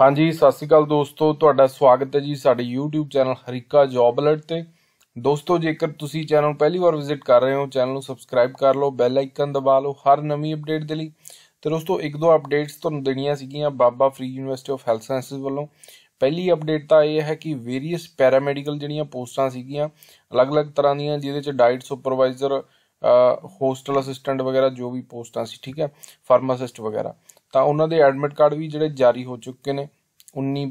ਹਾਂਜੀ ਸਤਿ ਸ਼੍ਰੀ ਅਕਾਲ ਦੋਸਤੋ ਤੁਹਾਡਾ ਸਵਾਗਤ ਹੈ ਜੀ ਸਾਡੇ YouTube channel Harika job alert ਤੇ ਦੋਸਤੋ ਜੇਕਰ ਤੁਸੀਂ ਚੈਨਲ ਪਹਿਲੀ ਵਾਰ ਵਿਜ਼ਿਟ ਕਰ ਰਹੇ ਹੋ ਚੈਨਲ ਨੂੰ ਸਬਸਕ੍ਰਾਈਬ ਕਰ ਲਓ ਬੈਲ ਆਈਕਨ ਦਬਾ ਲਓ ਹਰ ਨਵੀਂ ਅਪਡੇਟ ਦੇ ਲਈ ਤੇ ਦੋਸਤੋ ਇੱਕ ਦੋ ਅਪਡੇਟਸ ਤੁਹਾਨੂੰ ਦੇਣੀਆਂ ਸੀਗੀਆਂ Baba Farid university of health sciences ਵੱਲੋਂ ਪਹਿਲੀ ਅਪਡੇਟ ਤਾਂ ਇਹ ਹੈ ਕਿ ਵੇਰੀਅਸ ਪੈਰਾਮੈਡੀਕਲ ਜਿਹੜੀਆਂ ਪੋਸਟਾਂ ਸੀਗੀਆਂ ਅਲੱਗ-ਅਲੱਗ ਤਰ੍ਹਾਂ ਦੀਆਂ ਜਿਹਦੇ ਚ ਡਾਈਟ ਸੁਪਰਵਾਈਜ਼ਰ ਹੋਸਟਲ ਅਸਿਸਟੈਂਟ ਵਗੈਰਾ ਜੋ ਵੀ ਪੋਸਟਾਂ ਸੀ ਠੀਕ ਹੈ ਫਾਰਮਾਸਿਸਟ ਵਗੈਰਾ ਤਾਂ ਉਹਨਾਂ ਦੇ ਐਡਮਿਟ ਕਾਰਡ ਵੀ ਜਿਹੜੇ ਜਾਰੀ ਹੋ ਚੁੱਕੇ ਨੇ 19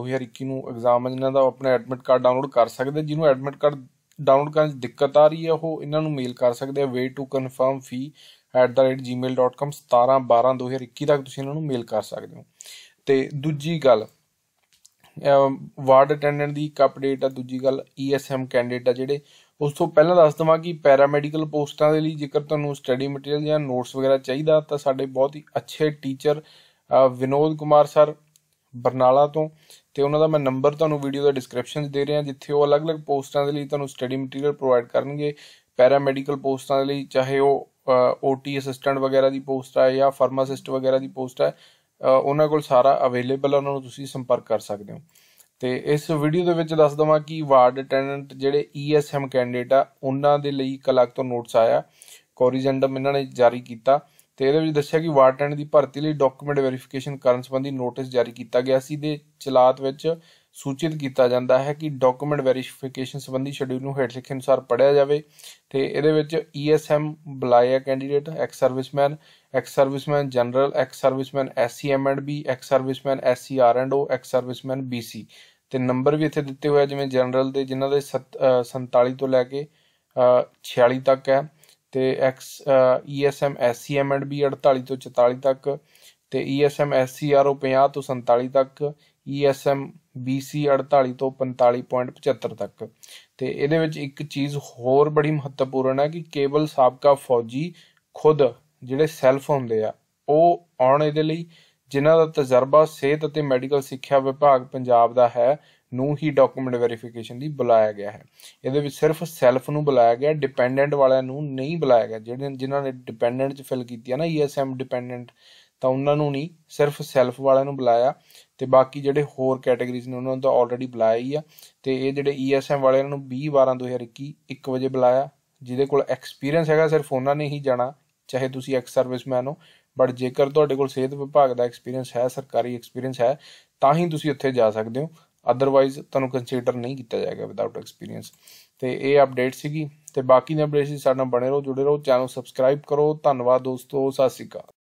12 2021 ਨੂੰ ਐਗਜ਼ਾਮ ਹੈ ਜਿਨ੍ਹਾਂ ਦਾ ਆਪਣਾ ਐਡਮਿਟ ਕਾਰਡ ਡਾਊਨਲੋਡ ਕਰ ਸਕਦੇ ਜਿਹਨੂੰ ਐਡਮਿਟ ਕਾਰਡ ਡਾਊਨਲੋਡ ਕਰਨ 'ਚ ਦਿੱਕਤ ਆ ਰਹੀ ਹੈ ਉਹ ਇਹਨਾਂ ਨੂੰ ਮੇਲ ਕਰ ਸਕਦੇ ਆ way2confirmfee@gmail.com 17 12 2021 ਤੱਕ ਤੁਸੀਂ ਇਹਨਾਂ ਨੂੰ ਮੇਲ ਕਰ ਸਕਦੇ ਹੋ ਤੇ ਦੂਜੀ ਗੱਲ ਵਾਰਡ ਅਟੈਂਡੈਂਟ ਦੀ ਇੱਕ ਅਪਡੇਟ ਆ ਦੂਜੀ ਗੱਲ ESM ਕੈਂਡੀਡੇਟ ਆ ਜਿਹੜੇ ਉਸ ਤੋਂ ਪਹਿਲਾਂ ਦੱਸ ਦਵਾਂ ਕਿ ਪੈਰਾਮੈਡੀਕਲ ਪੋਸਟਾਂ ਦੇ ਲਈ ਜੇਕਰ ਤੁਹਾਨੂੰ ਸਟੱਡੀ ਮਟੀਰੀਅਲ ਜਾਂ ਨੋਟਸ ਵਗੈਰਾ ਚਾਹੀਦਾ ਤਾਂ ਸਾਡੇ ਬਹੁਤ ਹੀ ਅੱਛੇ ਟੀਚਰ ਵਿਨੋਦ ਕੁਮਾਰ ਸਰ ਬਰਨਾਲਾ ਤੋਂ ਤੇ ਉਹਨਾਂ ਦਾ ਮੈਂ ਨੰਬਰ ਤੁਹਾਨੂੰ ਵੀਡੀਓ ਦਾ ਡਿਸਕ੍ਰਿਪਸ਼ਨ 'ਚ ਦੇ ਰਿਹਾ ਜਿੱਥੇ ਉਹ ਅਲੱਗ-ਅਲੱਗ ਪੋਸਟਾਂ ਦੇ ਲਈ ਤੁਹਾਨੂੰ ਸਟੱਡੀ ਮਟੀਰੀਅਲ ਪ੍ਰੋਵਾਈਡ ਕਰਨਗੇ ਪੈਰਾਮੈਡੀਕਲ ਪੋਸਟਾਂ ਦੇ ਲਈ ਚਾਹੇ ਉਹ ਓਟੀ ਅਸਿਸਟੈਂਟ ਵਗੈਰਾ ਦੀ ਪੋਸਟ ਆ ਜਾਂ ਫਾਰਮਾਸਿਸਟ ਵਗੈਰਾ ਦੀ ਪੋਸਟ ਆ ਉਹਨਾਂ ਕੋਲ ਸਾਰਾ ਅਵੇਲੇਬਲ ਹੈ ਉਹਨਾਂ ਨੂੰ ਤੁਸੀਂ ਸੰਪਰਕ ਕਰ ਸਕਦੇ ਹੋ ਤੇ ਇਸ ਵੀਡੀਓ ਦੇ ਵਿੱਚ ਦੱਸ ਦਵਾਂ ਕਿ ਵਾਰਡ ਅਟੈਂਡੈਂਟ ਜਿਹੜੇ ਈਐਸਐਮ ਕੈਂਡੀਡੇਟ ਆ ਉਹਨਾਂ ਦੇ ਲਈ ਕਲਕ ਤੋਂ ਨੋਟਿਸ ਆਇਆ ਕੋਰੀਜੈਂਡਮ ਇਹਨਾਂ ਨੇ ਜਾਰੀ ਕੀਤਾ ਤੇ ਇਹਦੇ ਵਿੱਚ ਦੱਸਿਆ ਕਿ ਵਾਰਡ ਅਟੈਂਡੈਂਟ ਦੀ ਭਰਤੀ ਲਈ ਡਾਕੂਮੈਂਟ ਵੈਰੀਫਿਕੇਸ਼ਨ ਕਰਨ ਸੰਬੰਧੀ ਨੋਟਿਸ ਜਾਰੀ ਕੀਤਾ ਗਿਆ ਸੀ ਦੇ ਚਲਾਤ ਵਿੱਚ ਸੂਚਿਤ ਕੀਤਾ ਜਾਂਦਾ ਹੈ ਕਿ ਡਾਕੂਮੈਂਟ ਵੈਰੀਫਿਕੇਸ਼ਨ ਸੰਬੰਧੀ ਸ਼ਡਿਊਲ ਨੂੰ ਹੇਠ ਲਿਖੇ ਅਨੁਸਾਰ ਪੜਿਆ ਜਾਵੇ ਤੇ ਇਹਦੇ ਵਿੱਚ ਈਐਸਐਮ ਬੁਲਾਇਆ candidate ex serviceman ex serviceman general ex serviceman SCM and B ex serviceman SCR and O ex serviceman BC ਤੇ ਨੰਬਰ ਵੀ ਇੱਥੇ ਦਿੱਤੇ ਹੋਏ ਆ ਜਿਵੇਂ ਜਨਰਲ ਦੇ ਜਿਨ੍ਹਾਂ ਦੇ 47 ਤੋਂ ਲੈ ਕੇ 46 ਤੱਕ ਹੈ ਤੇ X ESM SCM and B 48 ਤੋਂ 44 ਤੱਕ ਤੇ ਈਐਸਐਮ ਐਸਸੀਆਰ ਉਹ 50 ਤੋਂ 47 ਤੱਕ ESM BC 48 ਤੋਂ 45.75 ਤੱਕ ਤੇ ਇਹਦੇ ਵਿੱਚ ਇੱਕ ਚੀਜ਼ ਹੋਰ ਬੜੀ ਮਹੱਤਵਪੂਰਨ ਹੈ ਕਿ ਕੇਵਲ ਸਾਬਕਾ ਫੌਜੀ ਖੁਦ ਜਿਹੜੇ ਸੈਲਫ ਹੁੰਦੇ ਆ ਉਹ ਆਉਣ ਇਹਦੇ ਲਈ ਜਿਨ੍ਹਾਂ ਦਾ ਤਜਰਬਾ ਸਿਹਤ ਅਤੇ ਮੈਡੀਕਲ ਸਿੱਖਿਆ ਵਿਭਾਗ ਪੰਜਾਬ ਦਾ ਹੈ ਨੂੰ ਹੀ ਡਾਕੂਮੈਂਟ ਵੈਰੀਫਿਕੇਸ਼ਨ ਦੀ ਬੁਲਾਇਆ ਗਿਆ ਹੈ ਇਹਦੇ ਵਿੱਚ ਸਿਰਫ ਸੈਲਫ ਨੂੰ ਬੁਲਾਇਆ ਗਿਆ ਡਿਪੈਂਡੈਂਟ ਵਾਲਿਆਂ ਨੂੰ ਨਹੀਂ ਬੁਲਾਇਆ ਗਿਆ ਜਿਹੜੇ ਜਿਨ੍ਹਾਂ ਨੇ ਡਿਪੈਂਡੈਂਟ ਚ ਫਿਲ ਕੀਤੀ ਹੈ ਨਾ ਈਐਸਐਮ ਡਿਪੈਂਡੈਂਟ ਤਾਂ ਉਹਨਾਂ ਨੂੰ ਨਹੀਂ ਸਿਰਫ ਸੈਲਫ ਵਾਲਿਆਂ ਨੂੰ ਬੁਲਾਇਆ ਤੇ ਬਾਕੀ ਜਿਹੜੇ ਹੋਰ ਕੈਟਾਗਰੀਜ਼ ਨੇ ਉਹਨਾਂ ਨੂੰ ਤਾਂ ਆਲਰੇਡੀ ਬੁਲਾਇਆ ਹੀ ਆ ਤੇ ਇਹ ਜਿਹੜੇ ਈਐਸਐਮ e ਵਾਲਿਆਂ ਨੂੰ 20 12 2021 1 ਵਜੇ ਬੁਲਾਇਆ ਜਿਹਦੇ ਕੋਲ ਐਕਸਪੀਰੀਅੰਸ ਹੈਗਾ ਸਿਰਫ ਉਹਨਾਂ ਨੇ ਹੀ ਜਾਣਾ ਚਾਹੇ ਤੁਸੀਂ ਐਕਸ ਸਰਵਿਸਮੈਨ ਹੋ ਬਟ ਜੇਕਰ ਤੁਹਾਡੇ ਕੋਲ ਸਿਹਤ ਵਿਭਾਗ ਦਾ ਐਕਸਪੀਰੀਅੰਸ ਹੈ ਸਰਕਾਰੀ ਐਕਸਪੀਰੀਅੰਸ ਹੈ ਤਾਂ ਹੀ ਤੁਸੀਂ ਉੱਥੇ ਜਾ ਸਕਦੇ ਹੋ ਅਦਰਵਾਈਜ਼ ਤੁਹਾਨੂੰ ਕੰਸੀਡਰ ਨਹੀਂ ਕੀਤਾ ਜਾਏਗਾ ਵਿਦਆਊਟ ਐਕਸਪੀਰੀਅੰਸ ਤੇ ਇਹ ਅਪਡੇਟ ਸੀਗੀ ਤੇ ਬਾਕੀ ਦੇ ਅਪਡੇਟਸ ਸਾਡੇ ਨਾਲ ਬਣੇ ਰਹੋ ਜੁੜੇ ਰਹੋ ਚੈਨਲ ਸਬਸਕ੍ਰਾਈਬ ਕਰੋ ਧੰਨਵਾਦ ਦੋਸਤੋ ਸਤਿ ਸ਼੍ਰੀ ਅਕਾਲ